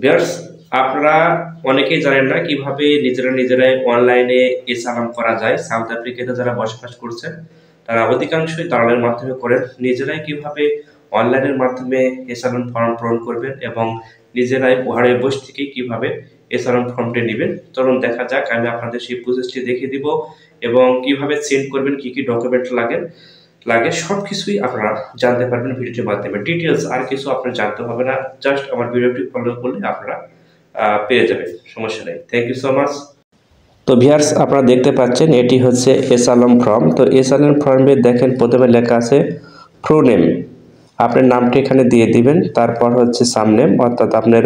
viewers আপনারা অনেকেই জানেন না কিভাবে নিজেরা নিজেরাই অনলাইনে এ সালাম করা যায় সাউথ আফ্রিকাতে যারা বসবাস করছেন তারা অধিকাংশই দালালের মাধ্যমে করেন নিজেরাই কিভাবে অনলাইনের মাধ্যমে এ সালাম ফর্ম পূরণ করবেন এবং নিজেরাই পাহাড়ে বস থেকে কীভাবে এসারম ফর্মটি নেবেন চলুন দেখা যাক আমি আপনাদের সেই প্রসেসটি দেখিয়ে দিব এবং কিভাবে সেন্ড করবেন কি কি ডকুমেন্ট লাগে লাগে সব কিছুই আপনারা জানতে পারবেন ভিডিওটির মাধ্যমে ডিটেলস আর কিছু আপনার জানতে হবে না জাস্ট আমার ভিডিওটি ফলো করলে আপনারা পেয়ে যাবেন সমস্যা নেই থ্যাংক ইউ সো মাচ তো ভিয়ার্স আপনারা দেখতে পাচ্ছেন এটি হচ্ছে এস আলম ফর্ম তো এস আলম ফর্মে দেখেন প্রথমে লেখা আছে নেম আপনার নামটি এখানে দিয়ে দিবেন তারপর হচ্ছে সামনেম অর্থাৎ আপনার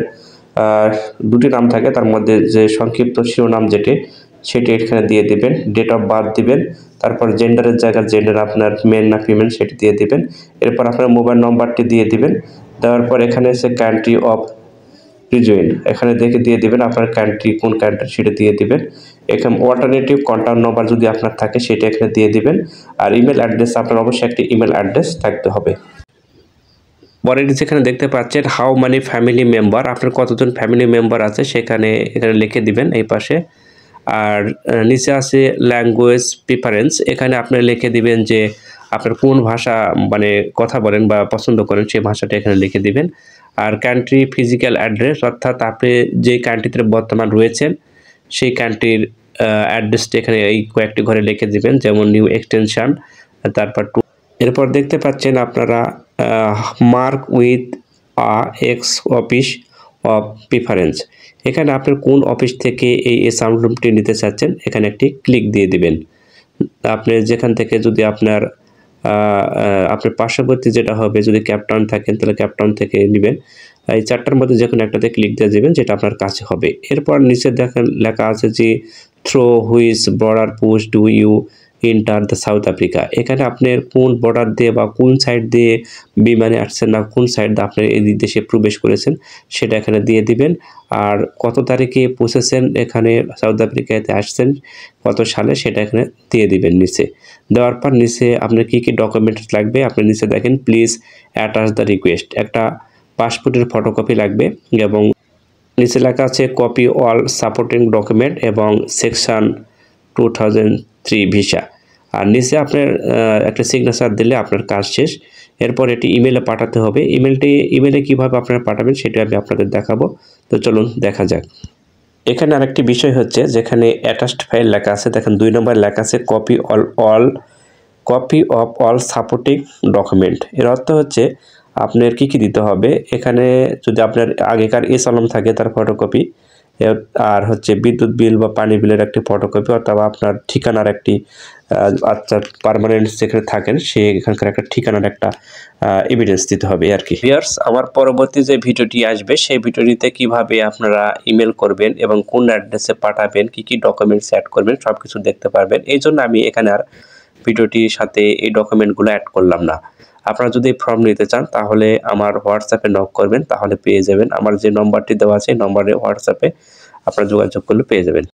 দুটি নাম থাকে তার মধ্যে যে সংক্ষিপ্ত শিরোনাম যেটি সেটি এখানে দিয়ে দিবেন ডেট অফ বার্থ দিবেন তারপর জেন্ডারের জায়গায় জেন্ডার আপনার মেন না ফিমেল সেটি দিয়ে দিবেন এরপর আপনার মোবাইল নম্বরটি দিয়ে দিবেন দেওয়ার পর এখানে এসে কান্ট্রি অফ রিজয়েন এখানে দেখে দিয়ে দিবেন আপনার কান্ট্রি কোন কান্ট্রি সেটা দিয়ে দিবেন এখানে অল্টারনেটিভ কন্ট্যাক্ট নম্বর যদি আপনার থাকে সেটা এখানে দিয়ে দিবেন আর ইমেল অ্যাড্রেস আপনার অবশ্যই একটি ইমেল অ্যাড্রেস থাকতে হবে পরের যেখানে দেখতে পাচ্ছেন হাউ মানি ফ্যামিলি মেম্বার আপনার কতজন ফ্যামিলি মেম্বার আছে সেখানে এখানে লিখে দিবেন এই পাশে আর নিচে আছে ল্যাঙ্গুয়েজ প্রিফারেন্স এখানে আপনি লিখে দিবেন যে আপনার কোন ভাষা মানে কথা বলেন বা পছন্দ করেন সেই ভাষাটা এখানে লিখে দিবেন আর কান্ট্রি ফিজিক্যাল অ্যাড্রেস অর্থাৎ আপনি যে কান্ট্রিতে বর্তমান রয়েছেন সেই কান্ট্রির অ্যাড্রেসটি এখানে এই কয়েকটি ঘরে লিখে দিবেন যেমন নিউ এক্সটেনশান তারপর টু এরপর দেখতে পাচ্ছেন আপনারা mark with a X office of preference এখানে আপনার কোন অফিস থেকে এই সাউন্ড রুমটি নিতে চাচ্ছেন এখানে একটি ক্লিক দিয়ে দিবেন আপনি যেখান থেকে যদি আপনার আপনার পার্শ্ববর্তী যেটা হবে যদি ক্যাপটাউন থাকেন তাহলে ক্যাপটাউন থেকে নেবেন এই চারটার মধ্যে যে কোনো একটাতে ক্লিক দিয়ে দেবেন যেটা আপনার কাছে হবে এরপর নিচে দেখেন লেখা আছে যে through whose border push to you enter the South Africa এখানে আপনার কোন বর্ডার দিয়ে বা কোন সাইড দিয়ে বিমানে আসছেন না কোন সাইড দিয়ে আপনি এই দেশে প্রবেশ করেছেন সেটা এখানে দিয়ে দিবেন আর কত তারিখে পৌঁছেছেন এখানে সাউথ আফ্রিকাতে আসছেন কত সালে সেটা এখানে দিয়ে দিবেন নিচে দেওয়ার পর নিচে আপনার কী কী ডকুমেন্টস লাগবে আপনি নিচে দেখেন প্লিজ অ্যাটাচ দ্য রিকোয়েস্ট একটা পাসপোর্টের ফটোকপি লাগবে এবং নিচে লেখা আছে কপি অল সাপোর্টিং ডকুমেন্ট এবং section two thousand three visa আর নিচে আপনার একটা সিগনেচার দিলে আপনার কাজ শেষ এরপর এটি ইমেলে পাঠাতে হবে ইমেলটি ইমেলে কীভাবে আপনারা পাঠাবেন সেটা আমি আপনাদের দেখাবো তো চলুন দেখা যাক এখানে আরেকটি বিষয় হচ্ছে যেখানে অ্যাটাচড ফাইল লেখা আছে দেখেন দুই নম্বর লেখা আছে copy all all copy of all supporting document এর অর্থ হচ্ছে আপনার কী কী দিতে হবে এখানে যদি আপনার আগেকার এস আলম থাকে তার ফটোকপি আর হচ্ছে বিদ্যুৎ বিল বা পানি বিলের একটি ফটোকপি অথবা আপনার ঠিকানার একটি আচ্ছা পারমানেন্ট যেখানে থাকেন সে এখানকার একটা ঠিকানার একটা এভিডেন্স দিতে হবে আর কি ভিয়ার্স আমার পরবর্তী যে ভিডিওটি আসবে সেই ভিডিওটিতে কিভাবে আপনারা ইমেল করবেন এবং কোন অ্যাড্রেসে পাঠাবেন কি কি ডকুমেন্টস অ্যাড করবেন সব কিছু দেখতে পারবেন এই জন্য আমি এখানে আর ভিডিওটির সাথে এই ডকুমেন্টগুলো অ্যাড করলাম না আপনারা যদি ফর্ম নিতে চান তাহলে আমার হোয়াটসঅ্যাপে নক করবেন তাহলে পেয়ে যাবেন আমার যে নম্বরটি দেওয়া আছে নম্বরে হোয়াটসঅ্যাপে আপনারা যোগাযোগ করলে পেয়ে যাবেন